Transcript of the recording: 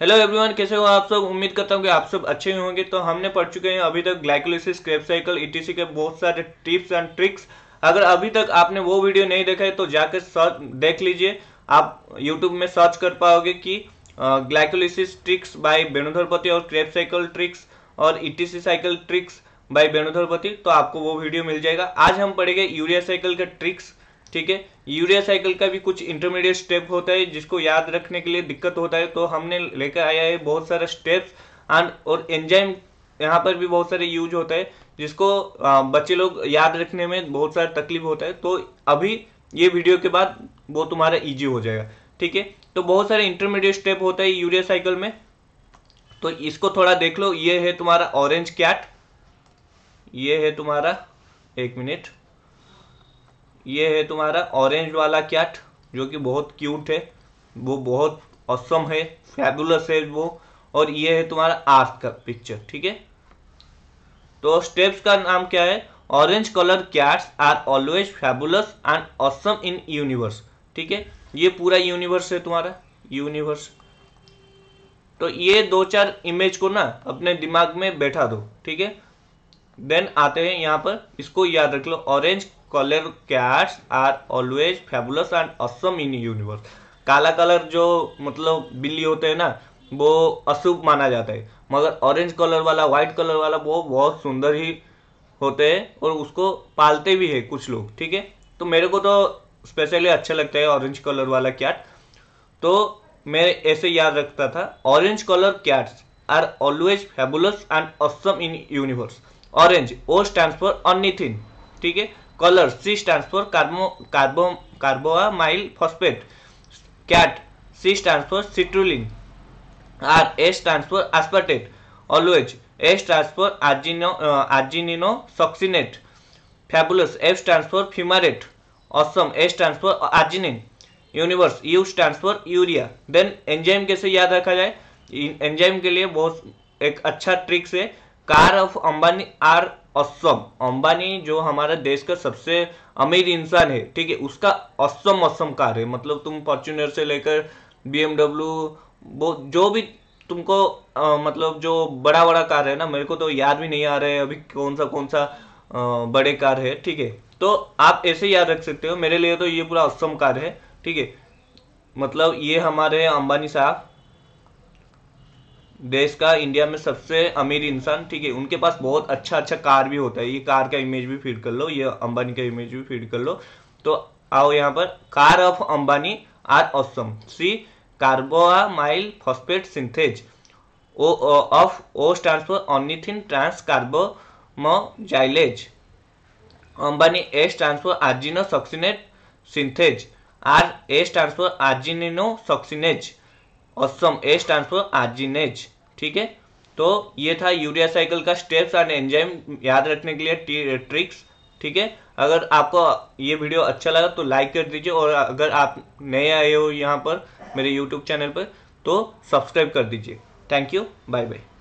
hello everyone कैसे हो आप सब उम्मीद करता हूँ कि आप सब अच्छे होंगे तो हमने पढ़ चुके हैं अभी तक ग्लाइकोलिसिस क्रेप साइकिल ईटीसी के बहुत सारे टिप्स एंड ट्रिक्स अगर अभी तक आपने वो वीडियो नहीं देखा है तो जाकर सर्च देख लीजिए आप यूट्यूब में सर्च कर पाओगे कि ग्लाइकोलिसिस ट्रिक्स बाय बेणुधरपति और क्रेप साइकिल ट्रिक्स और ETC cycle tricks by Benudharpati तो आपको वो वीडियो मिल जाएगा आज हम पढ़ेंगे यूरिया साइकिल के ट्रिक्स ठीक है यूरिया साइकिल का भी कुछ इंटरमीडिएट स्टेप होता है जिसको याद रखने के लिए दिक्कत होता है तो हमने लेकर आया है बहुत सारा स्टेप्स एंड और एंजाइम यहाँ पर भी बहुत सारे यूज होता है जिसको बच्चे लोग याद रखने में बहुत सारा तकलीफ होता है तो अभी ये वीडियो के बाद वो तुम्हारा इजी हो जाएगा ठीक है तो बहुत सारे इंटरमीडिएट स्टेप होता है यूरिया साइकिल में तो इसको थोड़ा देख लो ये है तुम्हारा ऑरेंज कैट ये है तुम्हारा एक मिनट ये है तुम्हारा ऑरेंज वाला कैट जो कि बहुत क्यूट है वो बहुत असम है फैबुलस है वो और ये है तुम्हारा आर्थ का पिक्चर ठीक है तो स्टेप्स का नाम क्या है orange colour cats are always fabulous and awesome in universe ठीक है ये पूरा यूनिवर्स है तुम्हारा यूनिवर्स तो ये दो चार इमेज को ना अपने दिमाग में बैठा दो ठीक है देन आते हैं यहां पर इसको याद रख लो orange colour cats are always fabulous and awesome in universe काला कलर जो मतलब बिल्ली होते हैं ना वो अशुभ माना जाता है मगर ऑरेंज कलर वाला व्हाइट कलर वाला वो बहुत सुंदर ही होते हैं और उसको पालते भी है कुछ लोग ठीक है तो मेरे को तो स्पेशली अच्छा लगता है ऑरेंज कलर वाला कैट तो मैं ऐसे याद रखता था orange colour cats are always fabulous and awesome in universe orange O stand for ornithine ठीक है colour C stand for carbo carbo carbamoyl phosphate cat C stand for citrulline are S stand for aspartate always S stand for argino arginino succinate fabulous F stand for fumarate awesome S stand for arginine universe U stand for urea then enzyme कैसे याद रखा जाए enzyme के लिए बहुत एक अच्छा tricks है car of Ambani are awesome Ambani जो हमारा देश का सबसे अमीर इंसान है ठीक है उसका असम असम कार है मतलब तुम फॉर्चुनर से लेकर बीएमडब्ल्यू वो जो भी तुमको आ, मतलब जो बड़ा बड़ा कार है ना मेरे को तो याद भी नहीं आ रहा है अभी कौन सा कौन सा आ, बड़े कार है ठीक है तो आप ऐसे याद रख सकते हो मेरे लिए तो ये पूरा असम कार है ठीक है मतलब ये हमारे अंबानी साहब देश का इंडिया में सबसे अमीर इंसान ठीक है उनके पास बहुत अच्छा अच्छा कार भी होता है ये कार का इमेज भी फीड कर लो ये अंबानी का इमेज भी फीड कर लो तो आओ यहाँ पर car of Ambani are awesome सी माइल phosphate synthase O of O stand for ornithine transcarbamoylase Ambani A stand for argino succinate synthase are A stand for succinase awesome A stand for arginase ठीक है तो ये था यूरिया साइकिल का steps and enzyme याद रखने के लिए ट्रिक्स ठीक है अगर आपको ये वीडियो अच्छा लगा तो लाइक कर दीजिए और अगर आप नए आए हो यहाँ पर मेरे यूट्यूब चैनल पर तो सब्सक्राइब कर दीजिए थैंक यू बाय बाय